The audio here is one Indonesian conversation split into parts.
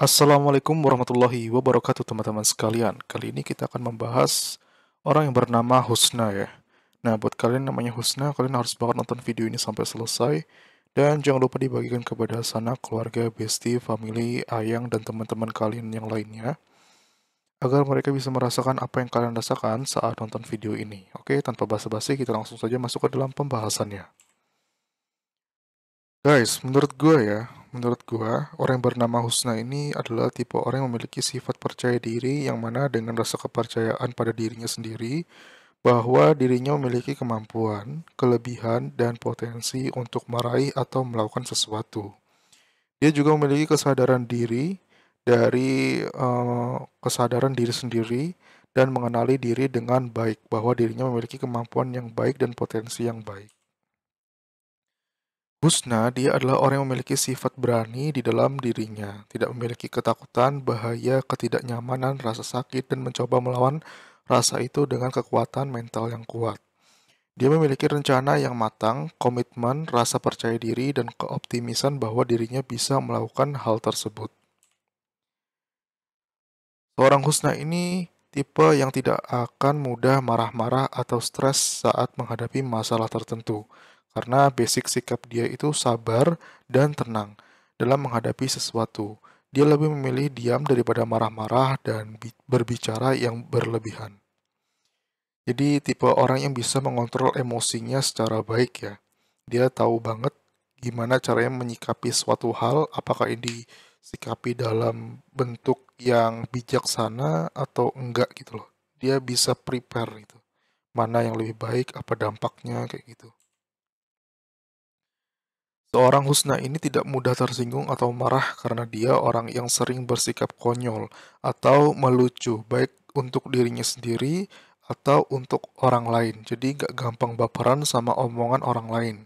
Assalamualaikum warahmatullahi wabarakatuh teman-teman sekalian. Kali ini kita akan membahas orang yang bernama Husna ya. Nah, buat kalian namanya Husna, kalian harus banget nonton video ini sampai selesai. Dan jangan lupa dibagikan kepada sana keluarga, bestie, family, ayang, dan teman-teman kalian yang lainnya. Agar mereka bisa merasakan apa yang kalian rasakan saat nonton video ini. Oke, tanpa basa-basi kita langsung saja masuk ke dalam pembahasannya. Guys, menurut gue ya, menurut gua, orang yang bernama Husna ini adalah tipe orang yang memiliki sifat percaya diri yang mana dengan rasa kepercayaan pada dirinya sendiri bahwa dirinya memiliki kemampuan, kelebihan, dan potensi untuk meraih atau melakukan sesuatu. Dia juga memiliki kesadaran diri dari uh, kesadaran diri sendiri dan mengenali diri dengan baik bahwa dirinya memiliki kemampuan yang baik dan potensi yang baik. Husna, dia adalah orang yang memiliki sifat berani di dalam dirinya, tidak memiliki ketakutan, bahaya, ketidaknyamanan, rasa sakit, dan mencoba melawan rasa itu dengan kekuatan mental yang kuat. Dia memiliki rencana yang matang, komitmen, rasa percaya diri, dan keoptimisan bahwa dirinya bisa melakukan hal tersebut. Seorang Husna ini tipe yang tidak akan mudah marah-marah atau stres saat menghadapi masalah tertentu. Karena basic sikap dia itu sabar dan tenang dalam menghadapi sesuatu. Dia lebih memilih diam daripada marah-marah dan berbicara yang berlebihan. Jadi tipe orang yang bisa mengontrol emosinya secara baik ya. Dia tahu banget gimana caranya menyikapi suatu hal, apakah ini disikapi dalam bentuk yang bijaksana atau enggak gitu loh. Dia bisa prepare gitu. Mana yang lebih baik, apa dampaknya kayak gitu. Seorang Husna ini tidak mudah tersinggung atau marah karena dia orang yang sering bersikap konyol atau melucu, baik untuk dirinya sendiri atau untuk orang lain. Jadi gak gampang baperan sama omongan orang lain.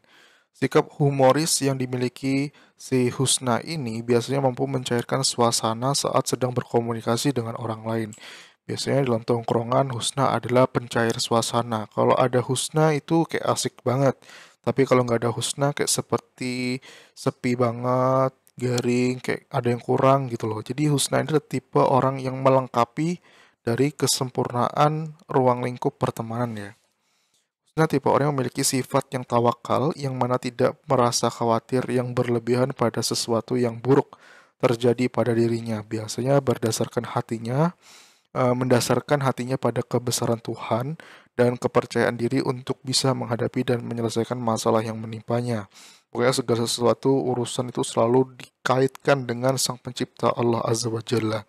Sikap humoris yang dimiliki si Husna ini biasanya mampu mencairkan suasana saat sedang berkomunikasi dengan orang lain. Biasanya dalam tongkrongan Husna adalah pencair suasana. Kalau ada Husna itu kayak asik banget tapi kalau nggak ada husna kayak seperti sepi banget garing kayak ada yang kurang gitu loh jadi husna ini adalah tipe orang yang melengkapi dari kesempurnaan ruang lingkup pertemanan ya husna tipe orang yang memiliki sifat yang tawakal yang mana tidak merasa khawatir yang berlebihan pada sesuatu yang buruk terjadi pada dirinya biasanya berdasarkan hatinya Eh, mendasarkan hatinya pada kebesaran Tuhan dan kepercayaan diri untuk bisa menghadapi dan menyelesaikan masalah yang menimpanya. Pokoknya segala sesuatu urusan itu selalu dikaitkan dengan Sang Pencipta Allah Azza wa Jalla.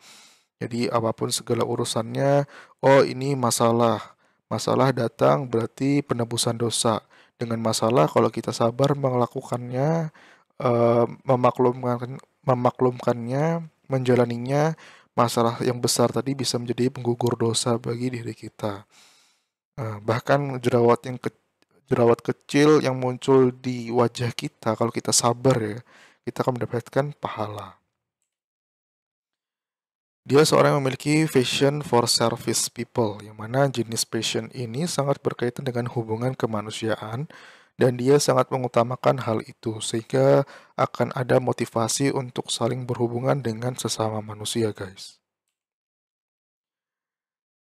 Jadi apapun segala urusannya, oh ini masalah. Masalah datang berarti penebusan dosa. Dengan masalah kalau kita sabar melakukannya, eh, memaklumkan memaklumkannya, menjalaninya, masalah yang besar tadi bisa menjadi penggugur dosa bagi diri kita. Eh, bahkan jerawat yang ke, jerawat kecil yang muncul di wajah kita kalau kita sabar ya, kita akan mendapatkan pahala. Dia seorang yang memiliki vision for service people, yang mana jenis passion ini sangat berkaitan dengan hubungan kemanusiaan, dan dia sangat mengutamakan hal itu sehingga akan ada motivasi untuk saling berhubungan dengan sesama manusia, guys.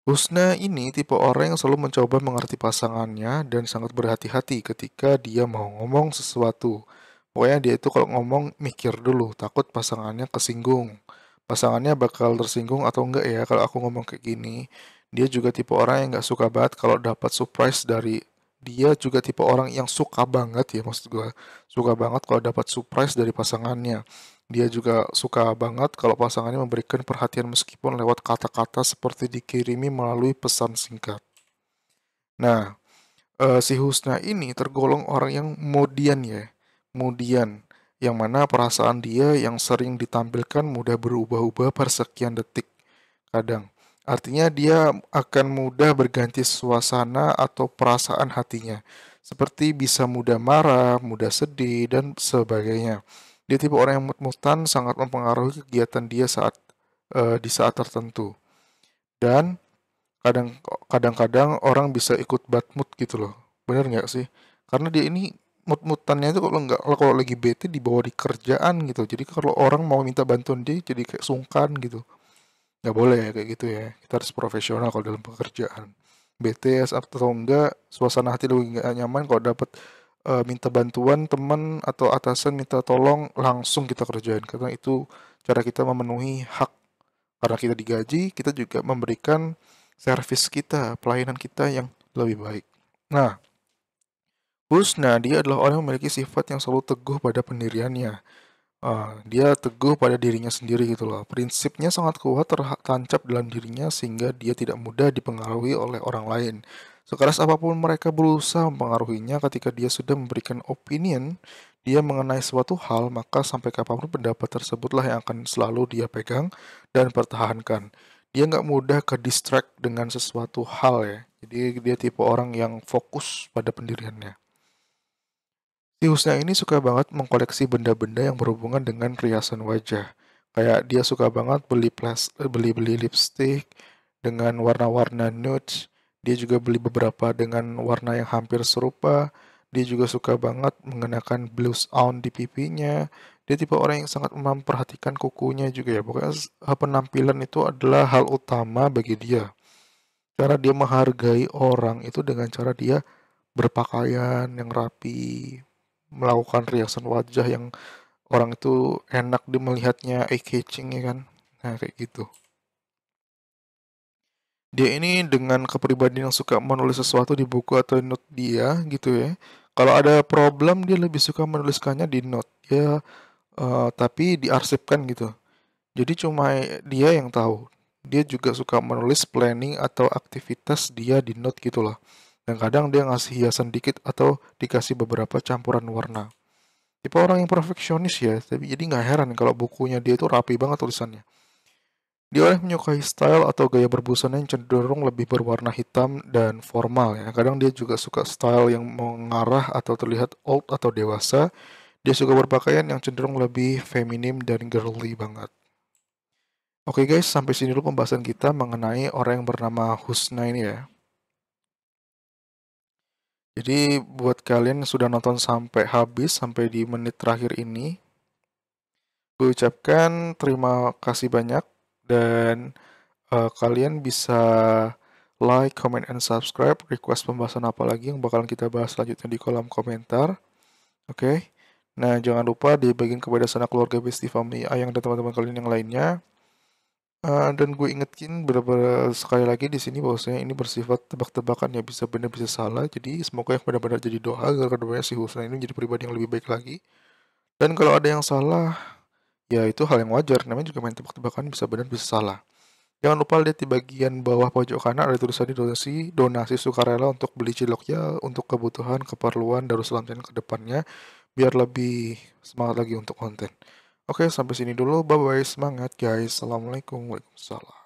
Husna ini tipe orang yang selalu mencoba mengerti pasangannya dan sangat berhati-hati ketika dia mau ngomong sesuatu. Pokoknya dia itu kalau ngomong mikir dulu, takut pasangannya kesinggung. Pasangannya bakal tersinggung atau enggak ya kalau aku ngomong kayak gini. Dia juga tipe orang yang nggak suka banget kalau dapat surprise dari dia juga tipe orang yang suka banget ya maksud gue suka banget kalau dapat surprise dari pasangannya dia juga suka banget kalau pasangannya memberikan perhatian meskipun lewat kata-kata seperti dikirimi melalui pesan singkat nah uh, si Husna ini tergolong orang yang modian ya modian yang mana perasaan dia yang sering ditampilkan mudah berubah-ubah persekian detik kadang Artinya dia akan mudah berganti suasana atau perasaan hatinya. Seperti bisa mudah marah, mudah sedih, dan sebagainya. Dia tipe orang yang mutmutan mutan sangat mempengaruhi kegiatan dia saat e, di saat tertentu. Dan kadang kadang-kadang orang bisa ikut bad mood gitu loh. Bener nggak sih? Karena dia ini mut-mutannya itu kalau nggak kalau lagi bete dibawa di kerjaan gitu jadi kalau orang mau minta bantuan dia jadi kayak sungkan gitu nggak boleh ya kayak gitu ya kita harus profesional kalau dalam pekerjaan BTS atau enggak suasana hati lu nggak nyaman kalau dapat e, eh, minta bantuan teman atau atasan minta tolong langsung kita kerjain karena itu cara kita memenuhi hak karena kita digaji kita juga memberikan service kita pelayanan kita yang lebih baik nah Husna dia adalah orang yang memiliki sifat yang selalu teguh pada pendiriannya uh, dia teguh pada dirinya sendiri gitu loh. Prinsipnya sangat kuat tertancap dalam dirinya sehingga dia tidak mudah dipengaruhi oleh orang lain. Sekeras apapun mereka berusaha mempengaruhinya ketika dia sudah memberikan opinion dia mengenai suatu hal, maka sampai kapanpun pendapat tersebutlah yang akan selalu dia pegang dan pertahankan. Dia nggak mudah ke distract dengan sesuatu hal ya. Jadi dia tipe orang yang fokus pada pendiriannya. Si Husna ini suka banget mengkoleksi benda-benda yang berhubungan dengan riasan wajah. Kayak dia suka banget beli plas, eh, beli-beli lipstick dengan warna-warna nude. Dia juga beli beberapa dengan warna yang hampir serupa. Dia juga suka banget mengenakan blouse on di pipinya. Dia tipe orang yang sangat memperhatikan kukunya juga ya. Pokoknya eh, penampilan itu adalah hal utama bagi dia. Cara dia menghargai orang itu dengan cara dia berpakaian yang rapi, melakukan reaction wajah yang orang itu enak di melihatnya eye catching ya kan nah kayak gitu dia ini dengan kepribadian yang suka menulis sesuatu di buku atau note dia gitu ya kalau ada problem dia lebih suka menuliskannya di note dia uh, tapi diarsipkan gitu jadi cuma dia yang tahu dia juga suka menulis planning atau aktivitas dia di note gitulah. loh dan kadang dia ngasih hiasan dikit atau dikasih beberapa campuran warna. Tipe orang yang perfeksionis ya, tapi jadi nggak heran kalau bukunya dia itu rapi banget tulisannya. Dia oleh menyukai style atau gaya berbusana yang cenderung lebih berwarna hitam dan formal ya. Kadang dia juga suka style yang mengarah atau terlihat old atau dewasa. Dia suka berpakaian yang cenderung lebih feminim dan girly banget. Oke okay guys, sampai sini dulu pembahasan kita mengenai orang yang bernama Husna ini ya. Jadi buat kalian yang sudah nonton sampai habis, sampai di menit terakhir ini, gue ucapkan terima kasih banyak dan uh, kalian bisa like, comment, and subscribe. Request pembahasan apa lagi yang bakalan kita bahas selanjutnya di kolom komentar. Oke. Okay? Nah, jangan lupa dibagiin kepada sana keluarga Besti Family Ayang dan teman-teman kalian yang lainnya. Uh, dan gue ingetin benar sekali lagi di sini bahwasanya ini bersifat tebak-tebakan ya bisa benar bisa salah. Jadi semoga yang benar-benar jadi doa agar keduanya si Husna ini menjadi pribadi yang lebih baik lagi. Dan kalau ada yang salah, ya itu hal yang wajar. Namanya juga main tebak-tebakan bisa benar bisa salah. Jangan lupa lihat di bagian bawah pojok kanan ada tulisan donasi donasi sukarela untuk beli cilok ya untuk kebutuhan keperluan Darussalam ke depannya biar lebih semangat lagi untuk konten. Oke, sampai sini dulu. Bye-bye. Semangat, guys. Assalamualaikum. Waalaikumsalam.